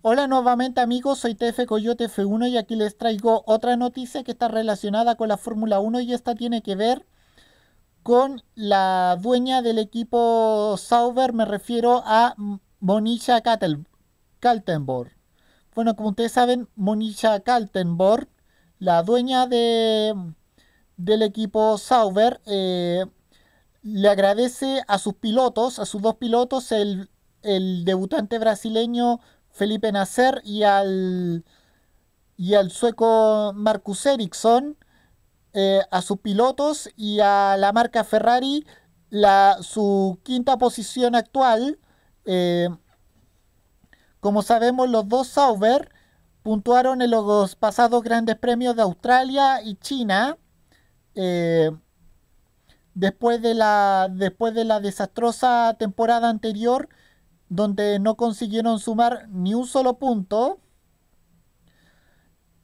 Hola nuevamente amigos, soy TF Coyote F1 y aquí les traigo otra noticia que está relacionada con la Fórmula 1 y esta tiene que ver con la dueña del equipo Sauber, me refiero a Monisha Kaltenborg. Bueno, como ustedes saben, Monisha Kaltenborg, la dueña de, del equipo Sauber, eh, le agradece a sus pilotos, a sus dos pilotos, el, el debutante brasileño Felipe Nasser y al, y al sueco Marcus Ericsson, eh, a sus pilotos y a la marca Ferrari, la, su quinta posición actual. Eh, como sabemos, los dos Sauber puntuaron en los pasados grandes premios de Australia y China. Eh, después, de la, después de la desastrosa temporada anterior donde no consiguieron sumar ni un solo punto.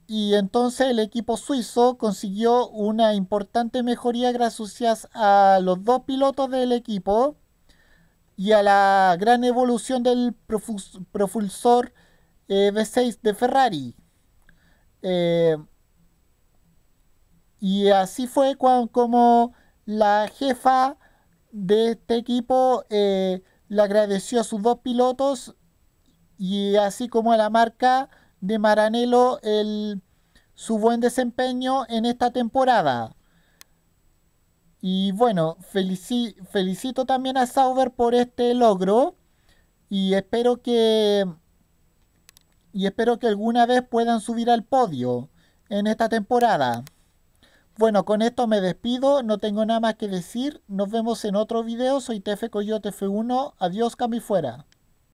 Y entonces el equipo suizo consiguió una importante mejoría gracias a los dos pilotos del equipo y a la gran evolución del propulsor b eh, V6 de Ferrari. Eh, y así fue cuando, como la jefa de este equipo eh, le agradeció a sus dos pilotos y así como a la marca de Maranello el, su buen desempeño en esta temporada. Y bueno, felicito también a Sauber por este logro y espero que y espero que alguna vez puedan subir al podio en esta temporada. Bueno, con esto me despido, no tengo nada más que decir. Nos vemos en otro video. Soy TF Coyote F1. Adiós, Cami fuera.